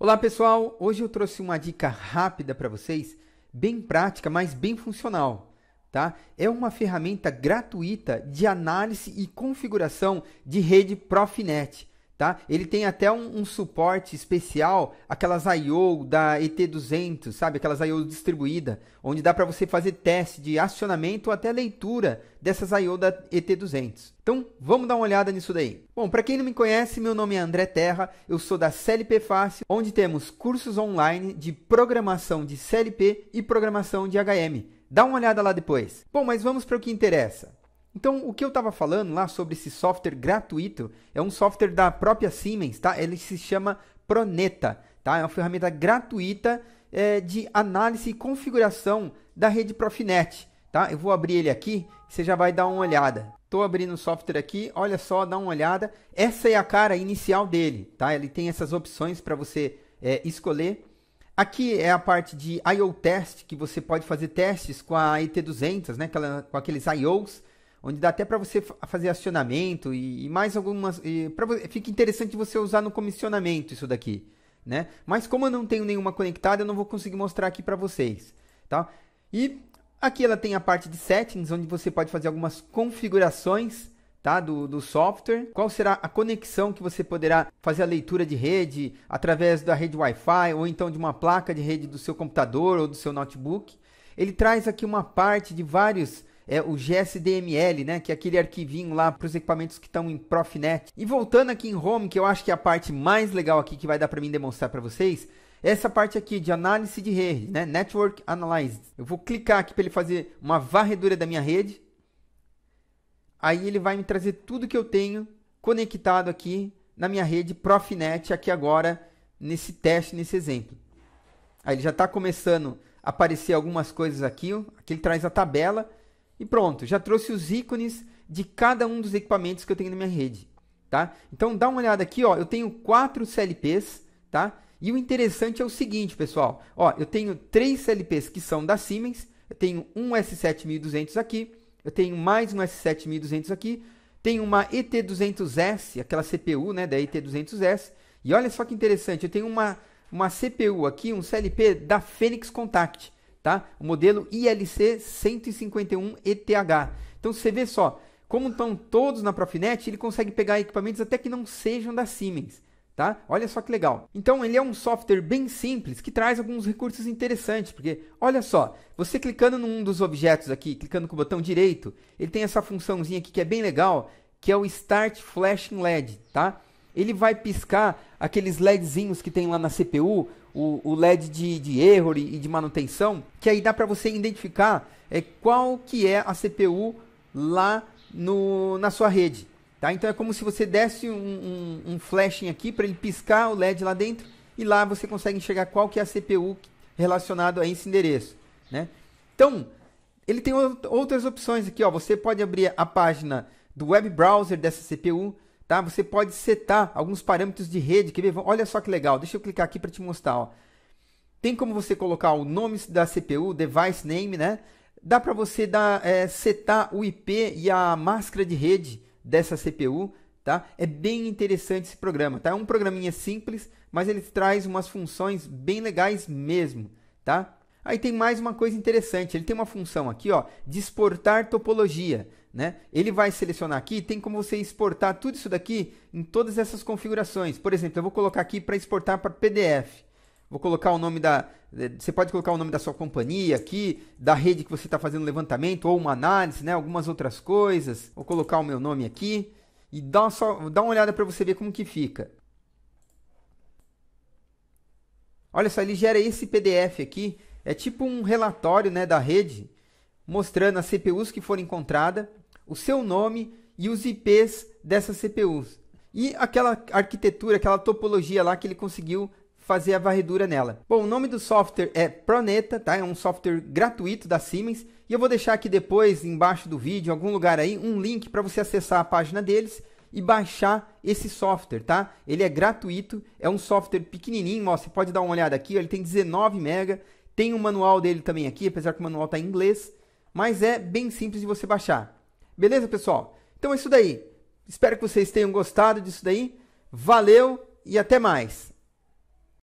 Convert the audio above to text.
Olá pessoal, hoje eu trouxe uma dica rápida para vocês, bem prática, mas bem funcional, tá? É uma ferramenta gratuita de análise e configuração de rede Profinet tá? Ele tem até um, um suporte especial, aquelas I.O. da ET200, sabe? Aquelas I.O. distribuída, onde dá para você fazer teste de acionamento ou até leitura dessas I.O. da ET200. Então, vamos dar uma olhada nisso daí. Bom, para quem não me conhece, meu nome é André Terra, eu sou da CLP Fácil, onde temos cursos online de programação de CLP e programação de HM. Dá uma olhada lá depois. Bom, mas vamos para o que interessa. Então, o que eu estava falando lá sobre esse software gratuito é um software da própria Siemens, tá? Ele se chama Proneta, tá? É uma ferramenta gratuita é, de análise e configuração da rede Profinet, tá? Eu vou abrir ele aqui, você já vai dar uma olhada. Estou abrindo o software aqui, olha só, dá uma olhada. Essa é a cara inicial dele, tá? Ele tem essas opções para você é, escolher. Aqui é a parte de I.O. test, que você pode fazer testes com a ET200, né? Com aqueles I.O.s onde dá até para você fazer acionamento e, e mais algumas. E pra, fica interessante você usar no comissionamento isso daqui, né? Mas como eu não tenho nenhuma conectada, eu não vou conseguir mostrar aqui para vocês, tá? E aqui ela tem a parte de settings, onde você pode fazer algumas configurações. Tá, do, do software, qual será a conexão que você poderá fazer a leitura de rede através da rede Wi-Fi ou então de uma placa de rede do seu computador ou do seu notebook. Ele traz aqui uma parte de vários é o GSDML, né, que é aquele arquivinho lá para os equipamentos que estão em Profnet. E voltando aqui em Home, que eu acho que é a parte mais legal aqui que vai dar para mim demonstrar para vocês, essa parte aqui de análise de rede, né, Network Analyzed. Eu vou clicar aqui para ele fazer uma varredura da minha rede. Aí ele vai me trazer tudo que eu tenho conectado aqui na minha rede Profinet aqui agora nesse teste, nesse exemplo. Aí ele já está começando a aparecer algumas coisas aqui, ó. aqui ele traz a tabela e pronto, já trouxe os ícones de cada um dos equipamentos que eu tenho na minha rede, tá? Então dá uma olhada aqui, ó, eu tenho quatro CLPs, tá? E o interessante é o seguinte, pessoal, ó, eu tenho três CLPs que são da Siemens, eu tenho um S7200 aqui, eu tenho mais um S7200 aqui, tenho uma ET200S, aquela CPU, né, da ET200S, e olha só que interessante, eu tenho uma uma CPU aqui, um CLP da Phoenix Contact tá? O modelo ILC 151 ETH. Então você vê só, como estão todos na Profinet, ele consegue pegar equipamentos até que não sejam da Siemens. Tá? Olha só que legal. Então, ele é um software bem simples que traz alguns recursos interessantes, porque olha só, você clicando num dos objetos aqui, clicando com o botão direito, ele tem essa funçãozinha aqui que é bem legal, que é o Start Flashing LED, tá? ele vai piscar aqueles LEDzinhos que tem lá na CPU, o, o LED de, de erro e de manutenção, que aí dá para você identificar é, qual que é a CPU lá no, na sua rede. Tá? Então é como se você desse um, um, um flashing aqui para ele piscar o LED lá dentro e lá você consegue enxergar qual que é a CPU relacionada a esse endereço. Né? Então, ele tem outras opções aqui. Ó. Você pode abrir a página do web browser dessa CPU, tá? Você pode setar alguns parâmetros de rede. Quer ver? Olha só que legal. Deixa eu clicar aqui para te mostrar. Ó. Tem como você colocar o nome da CPU, device name, né? Dá para você dar, é, setar o IP e a máscara de rede dessa CPU, tá? É bem interessante esse programa, tá? É um programinha simples, mas ele traz umas funções bem legais mesmo, tá? Aí tem mais uma coisa interessante, ele tem uma função aqui, ó, de exportar topologia, né? Ele vai selecionar aqui, tem como você exportar tudo isso daqui em todas essas configurações. Por exemplo, eu vou colocar aqui para exportar para PDF. Vou colocar o nome da. Eh, você pode colocar o nome da sua companhia aqui, da rede que você está fazendo levantamento ou uma análise, né? Algumas outras coisas. Vou colocar o meu nome aqui e dá, só, dá uma olhada para você ver como que fica. Olha só, ele gera esse PDF aqui é tipo um relatório né, da rede mostrando as CPUs que foram encontradas, o seu nome e os IPs dessas CPUs. E aquela arquitetura, aquela topologia lá que ele conseguiu fazer a varredura nela. Bom, o nome do software é Proneta, tá? É um software gratuito da Siemens e eu vou deixar aqui depois embaixo do vídeo, em algum lugar aí, um link para você acessar a página deles e baixar esse software, tá? Ele é gratuito, é um software pequenininho, ó, você pode dar uma olhada aqui, ó, ele tem 19 mega, tem o um manual dele também aqui, apesar que o manual está em inglês, mas é bem simples de você baixar. Beleza, pessoal? Então é isso daí. Espero que vocês tenham gostado disso daí. Valeu e até mais.